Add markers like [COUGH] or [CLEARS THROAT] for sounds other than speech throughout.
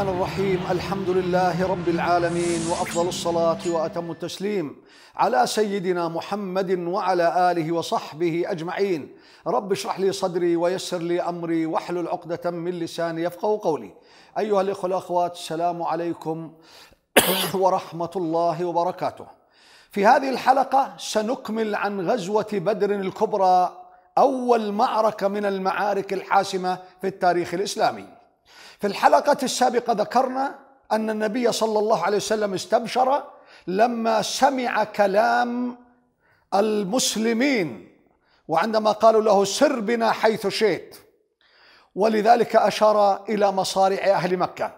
الرحمن الرحيم الحمد لله رب العالمين وافضل الصلاه واتم التسليم على سيدنا محمد وعلى اله وصحبه اجمعين رب اشرح لي صدري ويسر لي امري واحلل عقده من لساني يفقه قولي ايها الاخوه الاخوات السلام عليكم [CLEARS THROAT] ورحمه الله وبركاته في هذه الحلقه سنكمل عن غزوه بدر الكبرى اول معركه من المعارك الحاسمه في التاريخ الاسلامي في الحلقة السابقة ذكرنا أن النبي صلى الله عليه وسلم استبشر لما سمع كلام المسلمين وعندما قالوا له سر بنا حيث شئت ولذلك أشار إلى مصارع أهل مكة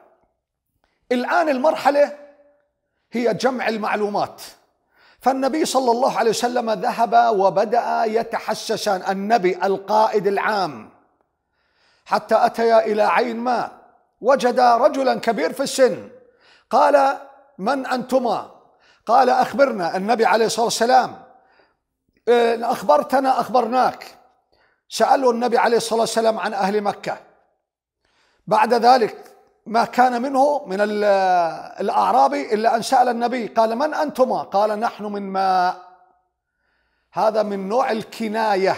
الآن المرحلة هي جمع المعلومات فالنبي صلى الله عليه وسلم ذهب وبدأ يتحسسان النبي القائد العام حتى أتيا إلى عين ماء وجدا رجلا كبير في السن قال من أنتما قال أخبرنا النبي عليه الصلاة والسلام إن إيه، أخبرتنا أخبرناك سأله النبي عليه الصلاة والسلام عن أهل مكة بعد ذلك ما كان منه من الأعرابي إلا أن سأل النبي قال من أنتما قال نحن من ماء هذا من نوع الكناية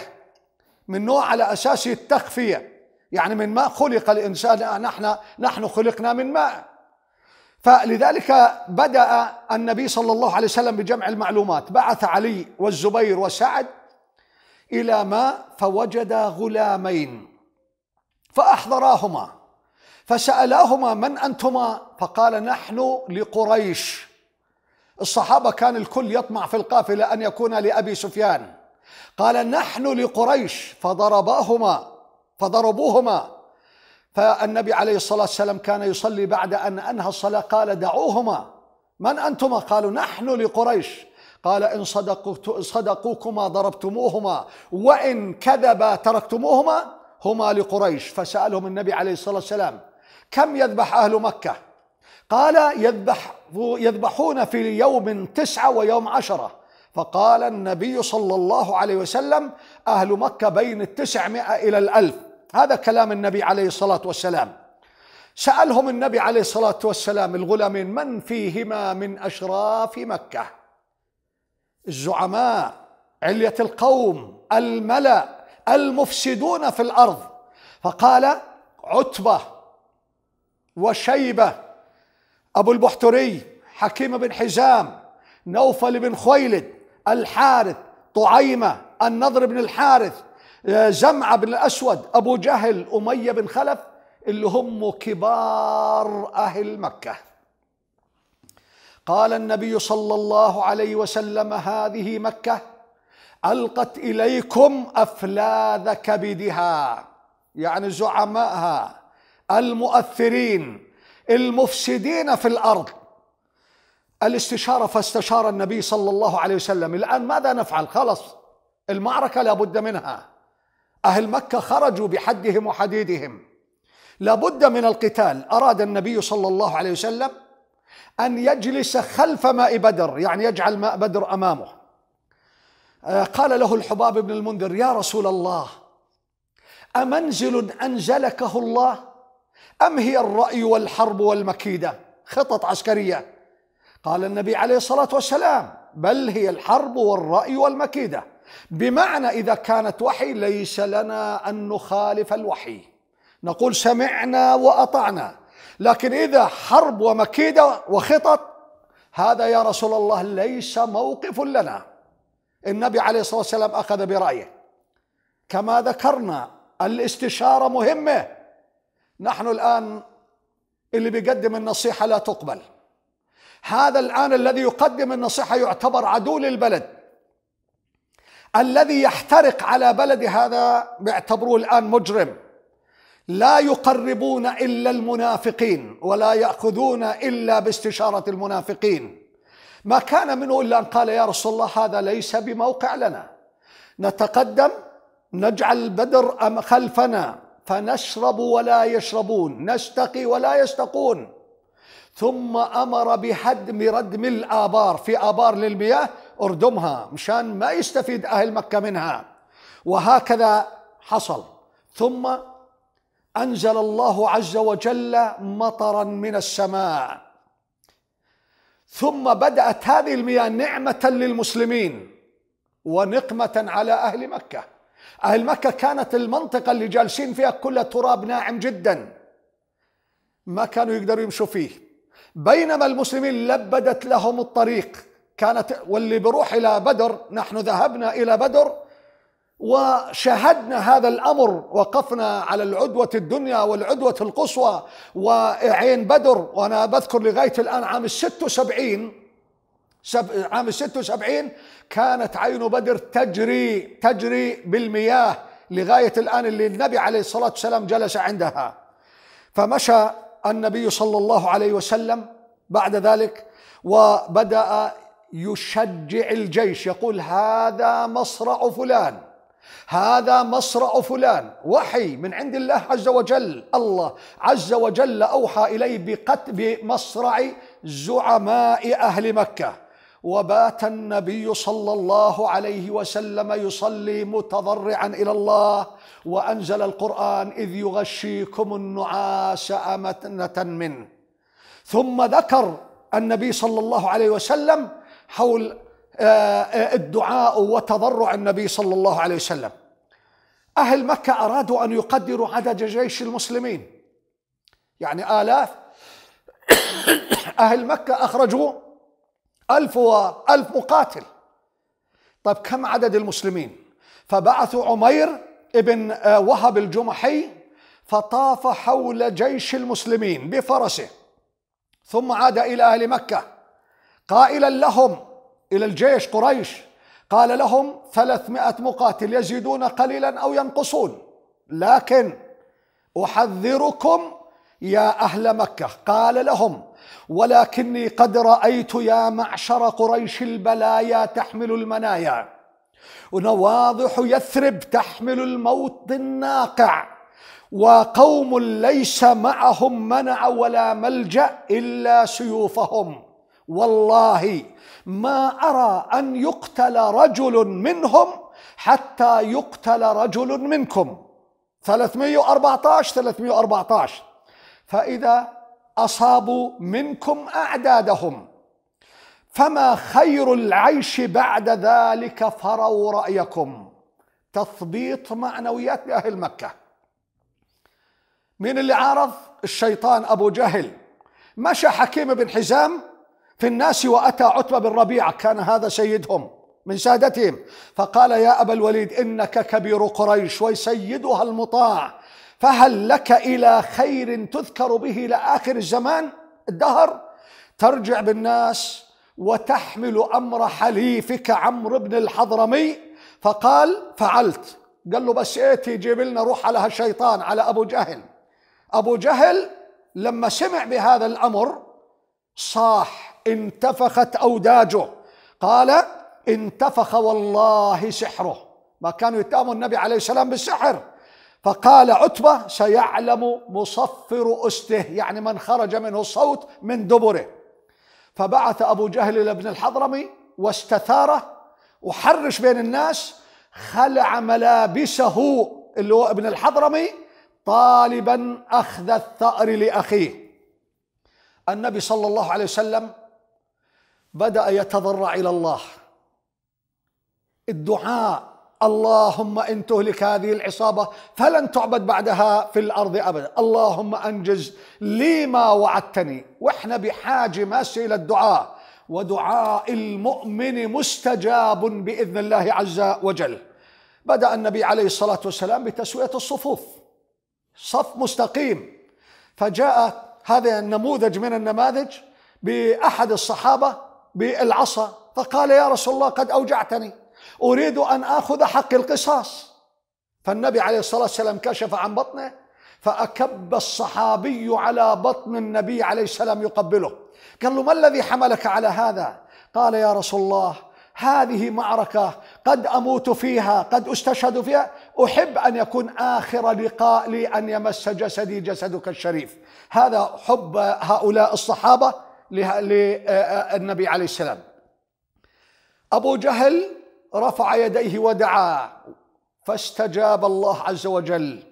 من نوع على أساس التخفية يعني من ماء خلق الإنسان آه، نحن نحن خلقنا من ماء فلذلك بدأ النبي صلى الله عليه وسلم بجمع المعلومات بعث علي والزبير وسعد إلى ماء فوجد غلامين فأحضراهما فسألاهما من أنتما فقال نحن لقريش الصحابة كان الكل يطمع في القافلة أن يكون لأبي سفيان قال نحن لقريش فضرباهما فضربوهما فالنبي عليه الصلاة والسلام كان يصلي بعد أن أنهى الصلاة قال دعوهما من أنتما قالوا نحن لقريش قال إن صدقوا صدقوكما ضربتموهما وإن كذبا تركتموهما هما لقريش فسألهم النبي عليه الصلاة والسلام كم يذبح أهل مكة قال يذبح يذبحون في يوم تسعة ويوم عشرة فقال النبي صلى الله عليه وسلم أهل مكة بين التسعمائة إلى الألف هذا كلام النبي عليه الصلاة والسلام سألهم النبي عليه الصلاة والسلام الغلامين من فيهما من أشراف مكة الزعماء علية القوم الملأ المفسدون في الأرض فقال عتبة وشيبة أبو البحتري حكيم بن حزام نوفل بن خويلد الحارث طعيمة النضر بن الحارث آه، جمعة بن الأسود أبو جهل أمية بن خلف اللي هم كبار أهل مكة قال النبي صلى الله عليه وسلم هذه مكة ألقت إليكم أفلاذ كبدها يعني زعمائها المؤثرين المفسدين في الأرض الاستشارة فاستشار النبي صلى الله عليه وسلم الآن ماذا نفعل خلص المعركة لابد منها أهل مكة خرجوا بحدهم وحديدهم لابد من القتال أراد النبي صلى الله عليه وسلم أن يجلس خلف ماء بدر يعني يجعل ماء بدر أمامه آه، قال له الحباب بن المنذر يا رسول الله أمنزل أنزلكه الله أم هي الرأي والحرب والمكيدة خطط عسكرية قال النبي عليه الصلاة والسلام بل هي الحرب والرأي والمكيدة بمعنى إذا كانت وحي ليس لنا أن نخالف الوحي نقول سمعنا وأطعنا لكن إذا حرب ومكيدة وخطط هذا يا رسول الله ليس موقف لنا النبي عليه الصلاة والسلام أخذ برأيه كما ذكرنا الاستشارة مهمة نحن الآن اللي بيقدم النصيحة لا تقبل هذا الآن الذي يقدم النصيحة يعتبر عدو للبلد الذي يحترق على بلد هذا بيعتبروه الآن مجرم لا يقربون إلا المنافقين ولا يأخذون إلا باستشارة المنافقين ما كان منه إلا أن قال يا رسول الله هذا ليس بموقع لنا نتقدم نجعل بدر خلفنا فنشرب ولا يشربون نستقي ولا يستقون ثم أمر بهدم ردم الآبار في آبار للمياه اردمها مشان ما يستفيد أهل مكة منها وهكذا حصل ثم أنزل الله عز وجل مطرا من السماء ثم بدأت هذه المياه نعمة للمسلمين ونقمة على أهل مكة أهل مكة كانت المنطقة اللي جالسين فيها كلها تراب ناعم جدا ما كانوا يقدروا يمشوا فيه بينما المسلمين لبدت لهم الطريق كانت واللي بروح إلى بدر نحن ذهبنا إلى بدر وشهدنا هذا الامر وقفنا على العدوه الدنيا والعدوه القصوى وعين بدر وانا بذكر لغايه الان عام 76 سب عام 76 كانت عين بدر تجري تجري بالمياه لغايه الان اللي النبي عليه الصلاه والسلام جلس عندها فمشى النبي صلى الله عليه وسلم بعد ذلك وبدأ يشجع الجيش يقول هذا مصرع فلان هذا مصرع فلان وحي من عند الله عز وجل الله عز وجل أوحى إليه بقتل بمصرع زعماء أهل مكة وبات النبي صلى الله عليه وسلم يصلي متضرعا الى الله وانزل القران اذ يغشيكم النعاس امنه منه ثم ذكر النبي صلى الله عليه وسلم حول آه، آه، الدعاء وتضرع النبي صلى الله عليه وسلم اهل مكه ارادوا ان يقدروا عدد جيش المسلمين يعني الاف [COUGHS] اهل مكه اخرجوا ألف وألف مقاتل طيب كم عدد المسلمين فبعثوا عمير ابن آه، وهب الجمحي فطاف حول جيش المسلمين بفرسه ثم عاد إلى أهل مكة قائلا لهم إلى الجيش قريش قال لهم ثلاثمائة مقاتل يزيدون قليلا أو ينقصون لكن أحذركم يا أهل مكة قال لهم ولكني قد رأيت يا معشر قريش البلايا تحمل المنايا ونواضح يثرب تحمل الموت الناقع وقوم ليس معهم منع ولا ملجأ إلا سيوفهم والله ما أرى أن يقتل رجل منهم حتى يقتل رجل منكم 314 314 فإذا أصابوا منكم أعدادهم فما خير العيش بعد ذلك فروا رأيكم تثبيط معنويات لأهل مكة مين اللي عارض الشيطان أبو جهل مشى حكيم بن حزام في الناس وأتى عتبة بن ربيعة كان هذا سيدهم من سادتهم فقال يا أبا الوليد إنك كبير قريش وسيدها المطاع فهل لك إلى خير تذكر به إلى آخر الزمان الدهر ترجع بالناس وتحمل أمر حليفك عمرو بن الحضرمي فقال فعلت قال له بس ايه جيب لنا روح على هالشيطان على أبو جهل أبو جهل لما سمع بهذا الأمر صاح انتفخت أوداجه قال انتفخ والله سحره ما كانوا يتهموا النبي عليه السلام بالسحر فقال عتبة سيعلم مصفر أسته يعني من خرج منه الصوت من دبره فبعث أبو جهل إلى ابن الحضرمي واستثاره وحرش بين الناس خلع ملابسه اللي هو ابن الحضرمي طالبا أخذ الثأر لأخيه النبي صلى الله عليه وسلم بدأ يتضرع إلى الله الدعاء اللهم ان تهلك هذه العصابه فلن تعبد بعدها في الارض ابدا، اللهم انجز لي ما وعدتني، واحنا بحاجه ماسه الى الدعاء، ودعاء المؤمن مستجاب باذن الله عز وجل. بدا النبي عليه الصلاه والسلام بتسويه الصفوف. صف مستقيم. فجاء هذا النموذج من النماذج باحد الصحابه بالعصا فقال يا رسول الله قد اوجعتني أريد أن آخذ حق القصاص فالنبي عليه الصلاة والسلام كشف عن بطنه فأكب الصحابي على بطن النبي عليه السلام يقبله قال له ما الذي حملك على هذا قال يا رسول الله هذه معركة قد أموت فيها قد أستشهد فيها أحب أن يكون آخر لقاء لي أن يمس جسدي جسدك الشريف هذا حب هؤلاء الصحابة للنبي عليه السلام أبو جهل رفع يديه ودعا فاستجاب الله عز وجل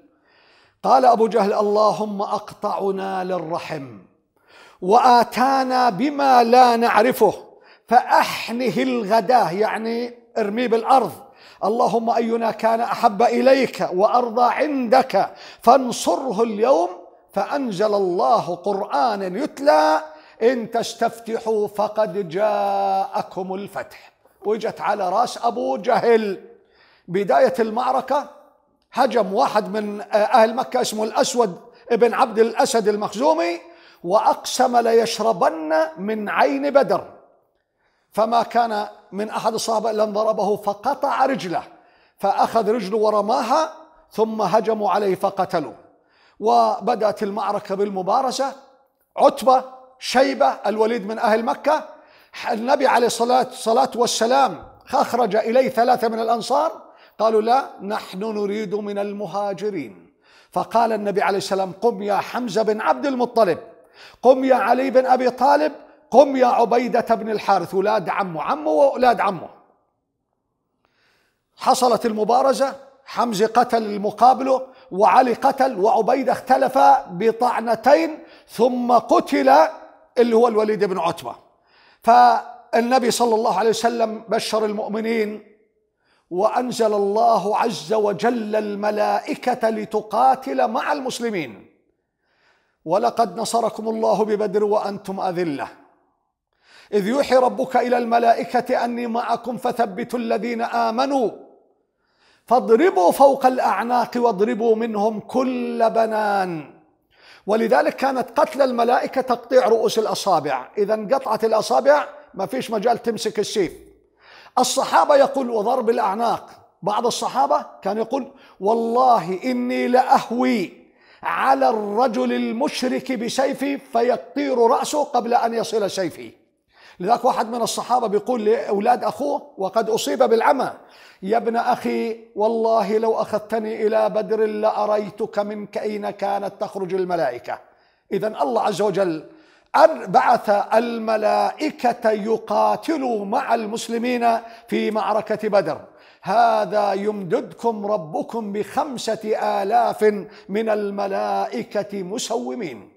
قال ابو جهل اللهم اقطعنا للرحم واتانا بما لا نعرفه فاحنه الغداه يعني ارميه بالارض اللهم اينا كان احب اليك وارضى عندك فانصره اليوم فانزل الله قرانا يتلى ان تستفتحوا فقد جاءكم الفتح وجت على راس أبو جهل بداية المعركة هجم واحد من أهل مكة اسمه الأسود ابن عبد الأسد المخزومي وأقسم ليشربن من عين بدر فما كان من أحد الصحابة إلا ضربه فقطع رجله فأخذ رجله ورماها ثم هجموا عليه فقتلوه وبدأت المعركة بالمبارزة عتبة شيبة الوليد من أهل مكة النبي عليه الصلاة, الصلاة والسلام أخرج إليه ثلاثة من الأنصار قالوا لا نحن نريد من المهاجرين فقال النبي عليه السلام قم يا حمزة بن عبد المطلب قم يا علي بن أبي طالب قم يا عبيدة بن الحارث ولاد عمه عمه وأولاد عمه حصلت المبارزة حمزة قتل المقابله وعلي قتل وعبيدة اختلف بطعنتين ثم قتل اللي هو الوليد بن عتبة فالنبي صلى الله عليه وسلم بشر المؤمنين وانزل الله عز وجل الملائكه لتقاتل مع المسلمين ولقد نصركم الله ببدر وانتم اذله اذ يوحي ربك الى الملائكه اني معكم فثبتوا الذين امنوا فاضربوا فوق الاعناق واضربوا منهم كل بنان ولذلك كانت قتل الملائكة تقطيع رؤوس الأصابع إذا انقطعت الأصابع ما فيش مجال تمسك السيف الصحابة يقول وضرب الأعناق بعض الصحابة كان يقول والله إني لأهوي على الرجل المشرك بسيفي فيطير رأسه قبل أن يصل سيفي لذلك واحد من الصحابة بيقول لأولاد أخوه وقد أصيب بالعمى يا ابن أخي والله لو أخذتني إلى بدر لأريتك منك أين كانت تخرج الملائكة إذا الله عز وجل بعث الملائكة يقاتلوا مع المسلمين في معركة بدر هذا يمددكم ربكم بخمسة آلاف من الملائكة مسومين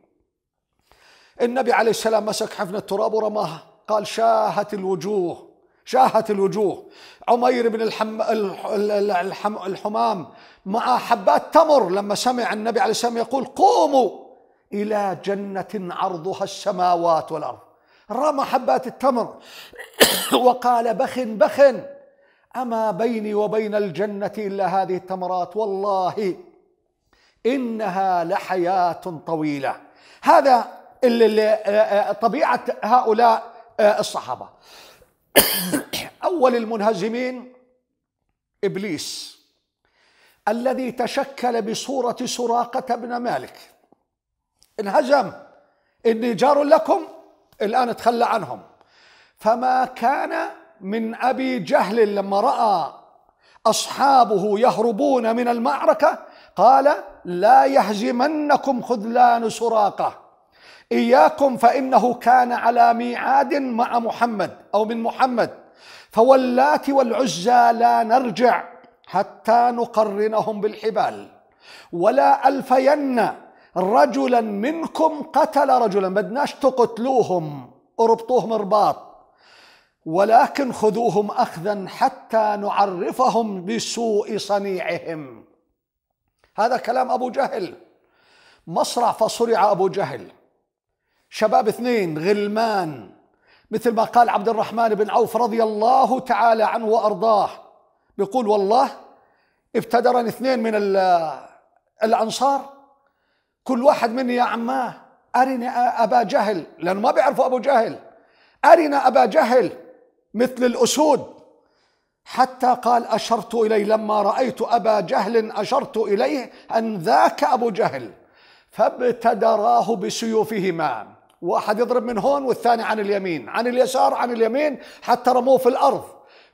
النبي عليه السلام مسك حفنة التراب ورماها قال شاهت الوجوه شاهت الوجوه عمير بن الحم... الحم... الحمام مع حبات تمر لما سمع النبي عليه السلام يقول قوموا إلى جنة عرضها السماوات والأرض رمى حبات التمر [COUGHS] وقال بخ بخ أما بيني وبين الجنة إلا هذه التمرات والله إنها لحياة طويلة هذا طبيعة هؤلاء آه، الصحابة [COUGHS] أول المنهزمين إبليس الذي تشكل بصورة سراقة بن مالك انهزم إني جار لكم الآن تخلى عنهم فما كان من أبي جهل لما رأى أصحابه يهربون من المعركة قال لا يهزمنكم خذلان سراقه إياكم فإنه كان على ميعاد مع محمد أو من محمد فواللات والعزى لا نرجع حتى نقرنهم بالحبال ولا ألفين رجلا منكم قتل رجلا بدناش تقتلوهم اربطوهم ارباط ولكن خذوهم اخذا حتى نعرفهم بسوء صنيعهم هذا كلام ابو جهل مصرع فصرع ابو جهل شباب اثنين غلمان مثل ما قال عبد الرحمن بن عوف رضي الله تعالى عنه وارضاه بيقول والله ابتدرني اثنين من الانصار كل واحد مني يا عماه ارنا ابا جهل لانه ما بيعرفوا ابو جهل ارنا ابا جهل مثل الاسود حتى قال اشرت اليه لما رايت ابا جهل اشرت اليه ان ذاك ابو جهل فابتدراه بسيوفهما واحد يضرب من هون والثاني عن اليمين عن اليسار عن اليمين حتى رموه في الارض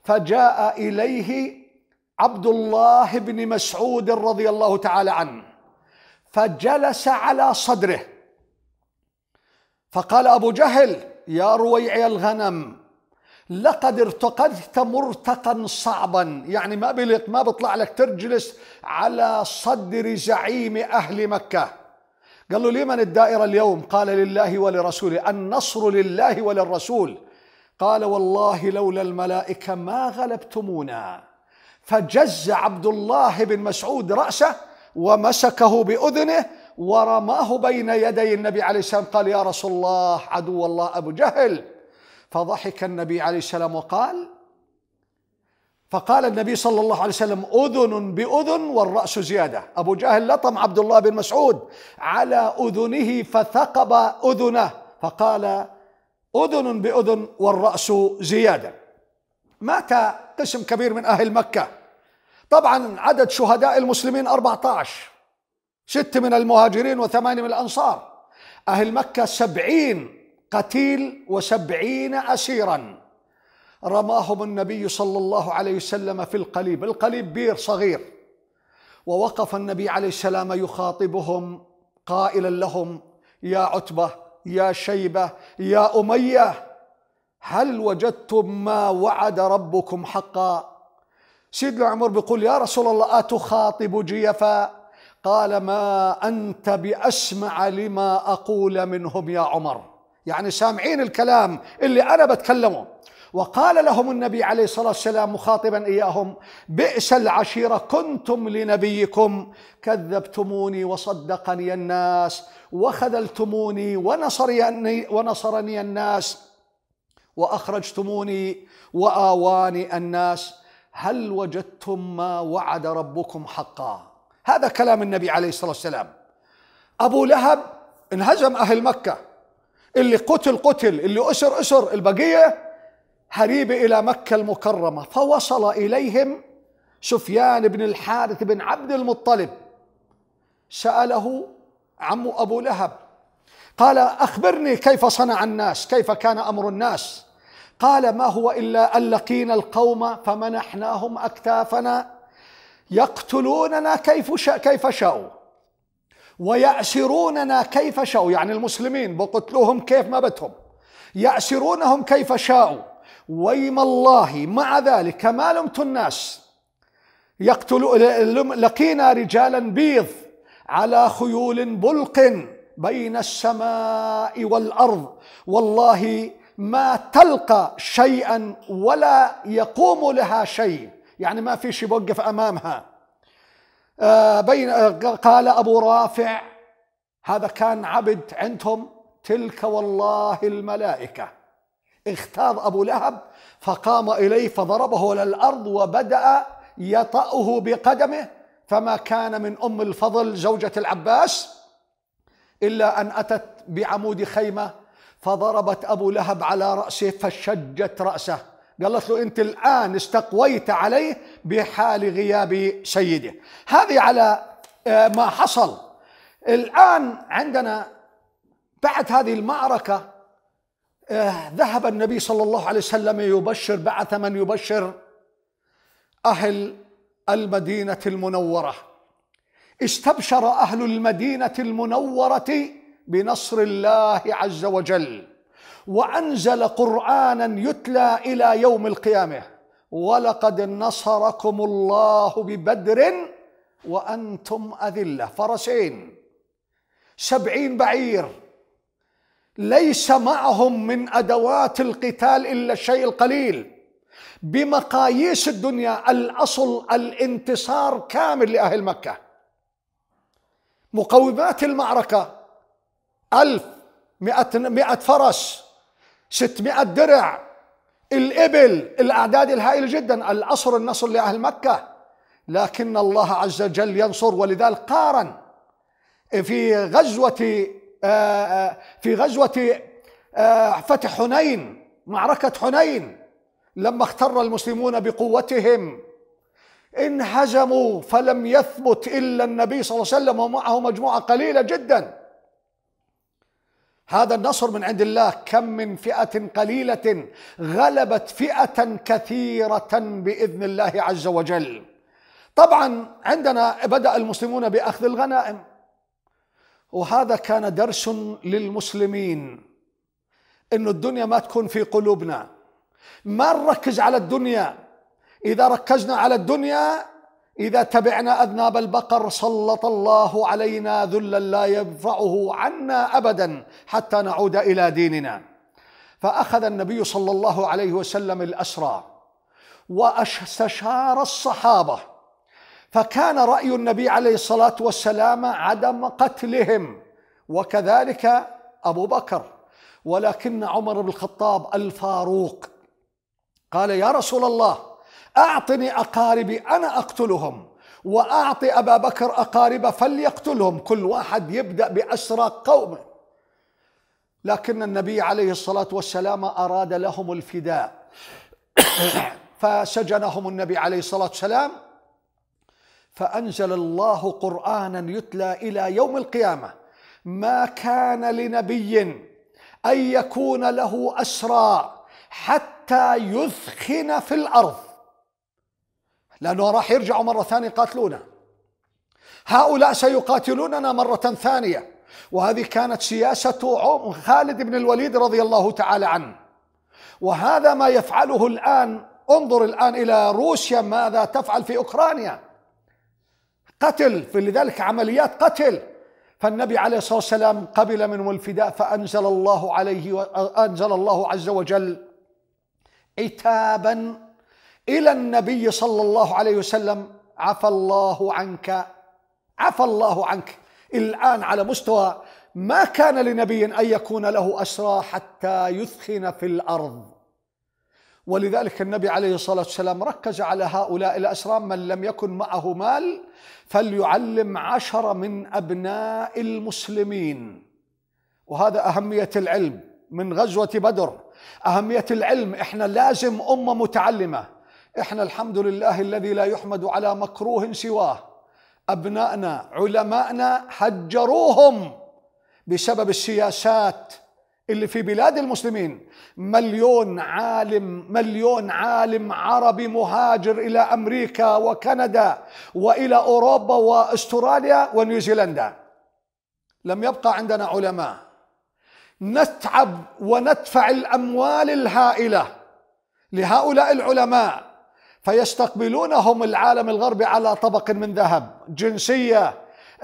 فجاء اليه عبد الله بن مسعود رضي الله تعالى عنه فجلس على صدره فقال ابو جهل يا رويعي الغنم لقد ارتقدت مرتقا صعبا يعني ما بلق ما بطلع لك ترجلس على صدر زعيم اهل مكه قال له لمن الدائرة اليوم قال لله ولرسوله النصر لله وللرسول قال والله لولا الملائكة ما غلبتمونا فجز عبد الله بن مسعود رأسه ومسكه بأذنه ورماه بين يدي النبي عليه السلام قال يا رسول الله عدو الله أبو جهل فضحك النبي عليه السلام وقال فقال النبي صلى الله عليه وسلم أذن بأذن والرأس زيادة أبو جهل لطم عبد الله بن مسعود على أذنه فثقب أذنه فقال أذن بأذن والرأس زيادة مات قسم كبير من أهل مكة طبعا عدد شهداء المسلمين 14 ست من المهاجرين وثمانية من الأنصار أهل مكة سبعين قتيل وسبعين أسيراً رماهم النبي صلى الله عليه وسلم في القليب القليب بير صغير ووقف النبي عليه السلام يخاطبهم قائلا لهم يا عتبة يا شيبة يا أمية هل وجدتم ما وعد ربكم حقا سيدنا عمر بيقول يا رسول الله أتخاطب جيفا قال ما أنت بأسمع لما أقول منهم يا عمر يعني سامعين الكلام اللي أنا بتكلمه وقال لهم النبي عليه الصلاة والسلام مخاطبا إياهم بئس العشيرة كنتم لنبيكم كذبتموني وصدقني الناس وخذلتموني ونصرني, ونصرني الناس وأخرجتموني وآواني الناس هل وجدتم ما وعد ربكم حقا هذا كلام النبي عليه الصلاة والسلام أبو لهب انهزم أهل مكة اللي قتل قتل اللي أسر أسر البقية هريب إلى مكة المكرمة فوصل إليهم سفيان بن الحارث بن عبد المطلب سأله عم أبو لهب قال أخبرني كيف صنع الناس كيف كان أمر الناس قال ما هو إلا أن لقينا القوم فمنحناهم أكتافنا يقتلوننا كيف شاء كيف شاءوا ويأسروننا كيف شاءوا يعني المسلمين بقتلوهم كيف ما بدهم يأسرونهم كيف شاءوا ويم الله مع ذلك ما لمت الناس يقتل لقينا رجالا بيض على خيول بلق بين السماء والارض والله ما تلقى شيئا ولا يقوم لها شيء يعني ما في شيء بوقف امامها آه، بين قال ابو رافع هذا كان عبد عندهم تلك والله الملائكه اغتاظ أبو لهب فقام إليه فضربه إلى الأرض وبدأ يطأه بقدمه فما كان من أم الفضل زوجة العباس إلا أن أتت بعمود خيمة فضربت أبو لهب على رأسه فشجت رأسه قالت له أنت الآن استقويت عليه بحال غياب سيده هذه على آه، ما حصل الآن عندنا بعد هذه المعركة آه، ذهب النبي صلى الله عليه وسلم يبشر بعث من يبشر أهل المدينة المنورة استبشر أهل المدينة المنورة بنصر الله عز وجل وأنزل قرآنا يتلى إلى يوم القيامة ولقد نصركم الله ببدر وأنتم أذلة فرسين سبعين بعير ليس معهم من ادوات القتال الا الشيء القليل بمقاييس الدنيا الاصل الانتصار كامل لاهل مكه مقومات المعركه ألف مئة, مئة فرس ستمائة درع الإبل الأعداد الهائلة جدا الاصل النصر لأهل مكة لكن الله عز وجل ينصر ولذلك قارن في غزوة آه، آه، في غزوة آه، فتح حنين معركة حنين لما اختر المسلمون بقوتهم انهزموا فلم يثبت إلا النبي صلى الله عليه وسلم ومعه مجموعة قليلة جدا هذا النصر من عند الله كم من فئة قليلة غلبت فئة كثيرة بإذن الله عز وجل طبعا عندنا بدأ المسلمون بأخذ الغنائم وهذا كان درس للمسلمين انه الدنيا ما تكون في قلوبنا ما نركز على الدنيا اذا ركزنا على الدنيا اذا تبعنا اذناب البقر سلط الله علينا ذلا لا ينفعه عنا ابدا حتى نعود الى ديننا فاخذ النبي صلى الله عليه وسلم الاسرى واستشار الصحابه فكان رأي النبي عليه الصلاة والسلام عدم قتلهم وكذلك أبو بكر ولكن عمر بن الخطاب الفاروق قال يا رسول الله أعطني أقاربي أنا أقتلهم وأعطي أبا بكر أقاربه فليقتلهم كل واحد يبدأ بأسرى قومه لكن النبي عليه الصلاة والسلام أراد لهم الفداء [COUGHS] فسجنهم النبي عليه الصلاة والسلام فأنزل الله قرآنا يتلى إلى يوم القيامة ما كان لنبي أن يكون له أسرى حتى يثخن في الأرض لأنه راح يرجعوا مرة ثانية يقاتلونا هؤلاء سيقاتلوننا مرة ثانية وهذه كانت سياسة خالد بن الوليد رضي الله تعالى عنه وهذا ما يفعله الآن انظر الآن إلى روسيا ماذا تفعل في أوكرانيا قتل فلذلك عمليات قتل فالنبي عليه الصلاة والسلام قبل منه الفداء فأنزل الله عليه وأنزل الله عز وجل عتابا إلى النبي صلى الله عليه وسلم عفى الله عنك عفى الله عنك الآن على مستوى ما كان لنبي أن يكون له أسرى حتى يثخن في الأرض ولذلك النبي عليه الصلاة والسلام ركز على هؤلاء الأسرام من لم يكن معه مال فليعلم عشر من أبناء المسلمين وهذا أهمية العلم من غزوة بدر أهمية العلم إحنا لازم أمة متعلمة إحنا الحمد لله الذي لا يحمد على مكروه سواه أبنائنا علمائنا حجروهم بسبب السياسات اللي في بلاد المسلمين مليون عالم مليون عالم عربي مهاجر إلى أمريكا وكندا وإلى أوروبا وأستراليا ونيوزيلندا لم يبقى عندنا علماء نتعب وندفع الأموال الهائلة لهؤلاء العلماء فيستقبلونهم العالم الغربي على طبق من ذهب جنسية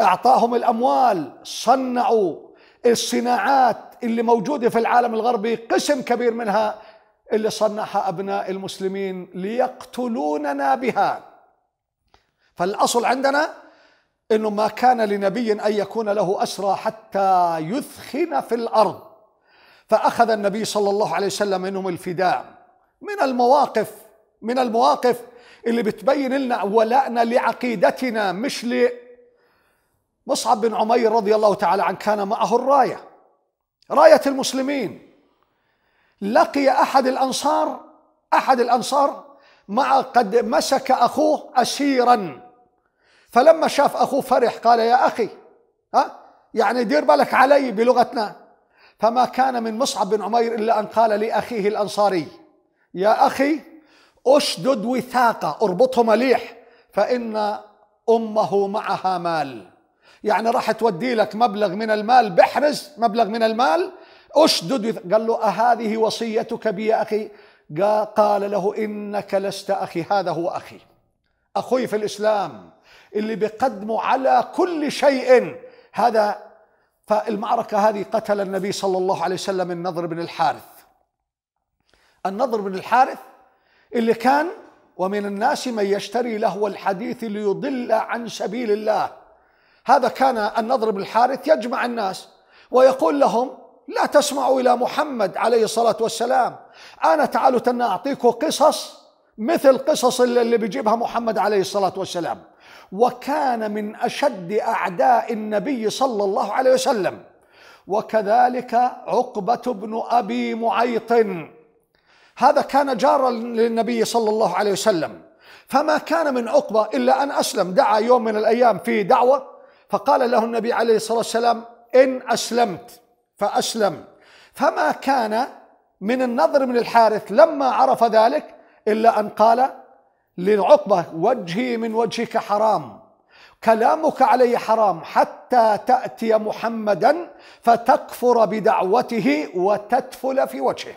اعطاهم الاموال صنعوا الصناعات اللي موجودة في العالم الغربي قسم كبير منها اللي صنعها أبناء المسلمين ليقتلوننا بها فالأصل عندنا أنه ما كان لنبي أن يكون له أسرى حتى يثخن في الأرض فأخذ النبي صلى الله عليه وسلم منهم الفداء من المواقف من المواقف اللي بتبين لنا ولائنا لعقيدتنا مش مصعب بن عمير رضي الله تعالى عنه كان معه الرايه رايه المسلمين لقي احد الانصار احد الانصار مع قد مسك اخوه اسيرا فلما شاف اخوه فرح قال يا اخي ها يعني دير بالك علي بلغتنا فما كان من مصعب بن عمير الا ان قال لاخيه الانصاري يا اخي اشدد وثاقه اربطه مليح فان امه معها مال يعني راح تودي لك مبلغ من المال بحرز مبلغ من المال اشدد قال له أهذه وصيتك بي يا أخي قال له إنك لست أخي هذا هو أخي أخوي في الإسلام اللي بقدمه على كل شيء هذا فالمعركة هذه قتل النبي صلى الله عليه وسلم النضر بن الحارث النضر بن الحارث اللي كان ومن الناس من يشتري لهو الحديث ليضل عن سبيل الله هذا كان النضر بن الحارث يجمع الناس ويقول لهم لا تسمعوا إلى محمد عليه الصلاة والسلام أنا تعالوا تنا أعطيكم قصص مثل قصص اللي بيجيبها محمد عليه الصلاة والسلام وكان من أشد أعداء النبي صلى الله عليه وسلم وكذلك عقبة بن أبي معيط هذا كان جارا للنبي صلى الله عليه وسلم فما كان من عقبة إلا أن أسلم دعا يوم من الأيام في دعوة فقال له النبي عليه الصلاة والسلام إن أسلمت فأسلم فما كان من النظر من الحارث لما عرف ذلك إلا أن قال للعقبة وجهي من وجهك حرام كلامك علي حرام حتى تأتي محمدا فتكفر بدعوته وتتفل في وجهه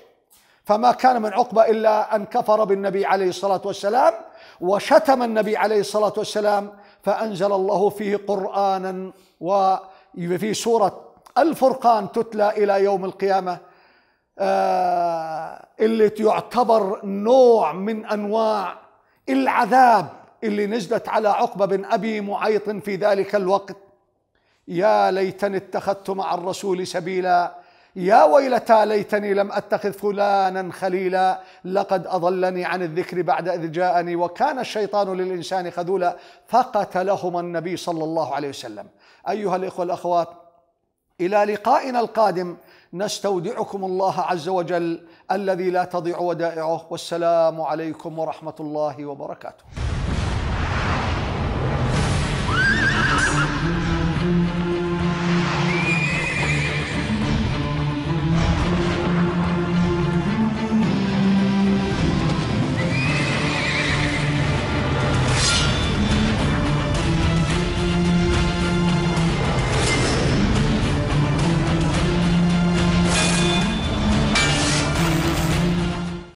فما كان من عقبة إلا أن كفر بالنبي عليه الصلاة والسلام وشتم النبي عليه الصلاة والسلام فأنزل الله فيه قرآنا وفي سورة الفرقان تتلى إلى يوم القيامة آه، اللي يعتبر نوع من أنواع العذاب اللي نزلت على عقبة بن أبي معيط في ذلك الوقت يا ليتني اتخذت مع الرسول سبيلا يا ويلتى ليتني لم أتخذ فلانا خليلا لقد أضلني عن الذكر بعد إذ جاءني وكان الشيطان للإنسان خذولا فقتلهما النبي صلى الله عليه وسلم أيها الإخوة الأخوات إلى لقائنا القادم نستودعكم الله عز وجل الذي لا تضيع ودائعه والسلام عليكم ورحمة الله وبركاته